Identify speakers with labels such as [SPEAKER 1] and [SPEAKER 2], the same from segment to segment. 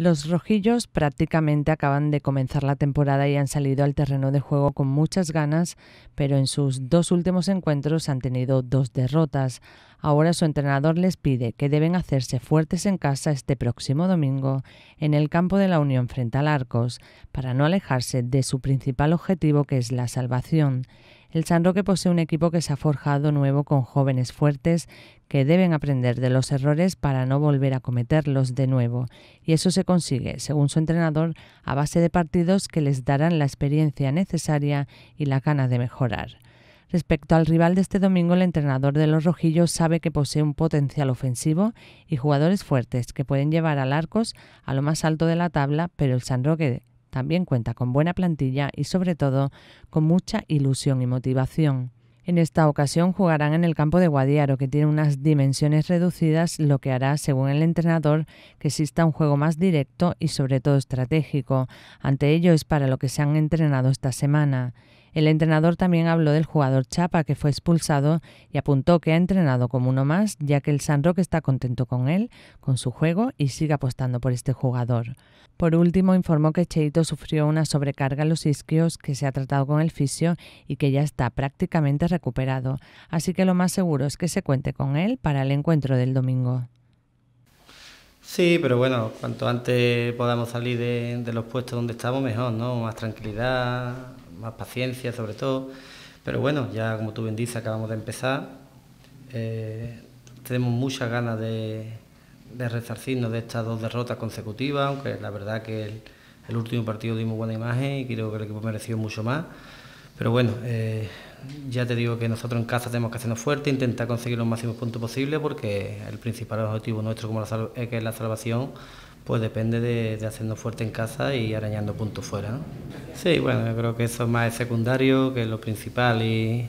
[SPEAKER 1] Los rojillos prácticamente acaban de comenzar la temporada y han salido al terreno de juego con muchas ganas, pero en sus dos últimos encuentros han tenido dos derrotas. Ahora su entrenador les pide que deben hacerse fuertes en casa este próximo domingo en el campo de la Unión frente al Arcos, para no alejarse de su principal objetivo que es la salvación. El San Roque posee un equipo que se ha forjado nuevo con jóvenes fuertes que deben aprender de los errores para no volver a cometerlos de nuevo. Y eso se consigue, según su entrenador, a base de partidos que les darán la experiencia necesaria y la gana de mejorar. Respecto al rival de este domingo, el entrenador de los rojillos sabe que posee un potencial ofensivo y jugadores fuertes que pueden llevar al Arcos a lo más alto de la tabla, pero el San Roque también cuenta con buena plantilla y sobre todo con mucha ilusión y motivación. En esta ocasión jugarán en el campo de Guadiaro, que tiene unas dimensiones reducidas, lo que hará, según el entrenador, que exista un juego más directo y sobre todo estratégico. Ante ello es para lo que se han entrenado esta semana. El entrenador también habló del jugador Chapa que fue expulsado y apuntó que ha entrenado como uno más, ya que el San Roque está contento con él, con su juego y sigue apostando por este jugador. Por último, informó que Cheito sufrió una sobrecarga en los isquios que se ha tratado con el fisio y que ya está prácticamente recuperado, así que lo más seguro es que se cuente con él para el encuentro del domingo.
[SPEAKER 2] Sí, pero bueno, cuanto antes podamos salir de, de los puestos donde estamos, mejor, ¿no? Más tranquilidad, más paciencia sobre todo. Pero bueno, ya como tú bien dices, acabamos de empezar. Eh, tenemos muchas ganas de, de, resarcirnos de estas dos derrotas consecutivas, aunque la verdad que el, último partido muy buena imagen y creo que el equipo mereció mucho más. Pero bueno, eh, ya te digo que nosotros en casa tenemos que hacernos fuerte, intentar conseguir los máximos puntos posibles, porque el principal objetivo nuestro como la que es la salvación pues depende de, de, hacernos fuerte en casa y arañando puntos fuera. Sí, bueno, yo creo que eso más secundario, que lo principal y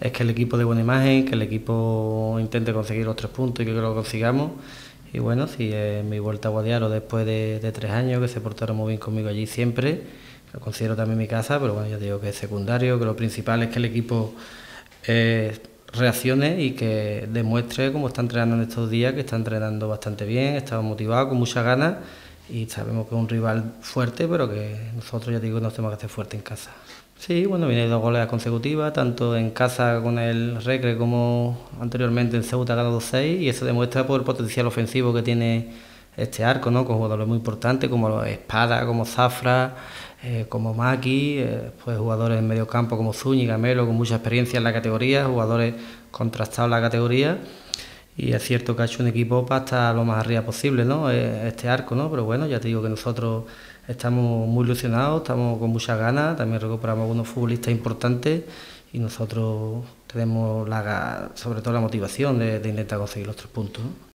[SPEAKER 2] es que el equipo de buena imagen, que el equipo intente conseguir los tres puntos y que lo consigamos. Y bueno, si es mi vuelta a Guadiaro después de, tres años, que se portaron muy bien conmigo allí siempre, lo considero también mi casa, pero bueno, ya digo que es secundario, que lo principal es que el equipo... Eh, ...reacciones y que demuestre cómo está entrenando en estos días, que está entrenando bastante bien, está motivado, con muchas ganas y sabemos que es un rival fuerte, pero que nosotros ya digo nos tenemos que hacer fuerte en casa. Sí, bueno, viene dos goles consecutivas, tanto en casa con el Recre como anteriormente en Ceuta ganado 6 y eso demuestra por el potencial ofensivo que tiene este arco, ¿no? Con jugadores muy importantes como Espada, como Zafra, eh, como Maki, eh, pues jugadores en medio campo como Zúñiga, Melo, con mucha experiencia en la categoría, jugadores contrastados en la categoría. Y es cierto que ha hecho un equipo para estar lo más arriba posible, ¿no? Eh, este arco, ¿no? Pero bueno, ya te digo que nosotros estamos muy ilusionados, estamos con muchas ganas, también recuperamos algunos futbolistas importantes y nosotros tenemos la, sobre todo la motivación de, intentar conseguir los tres puntos.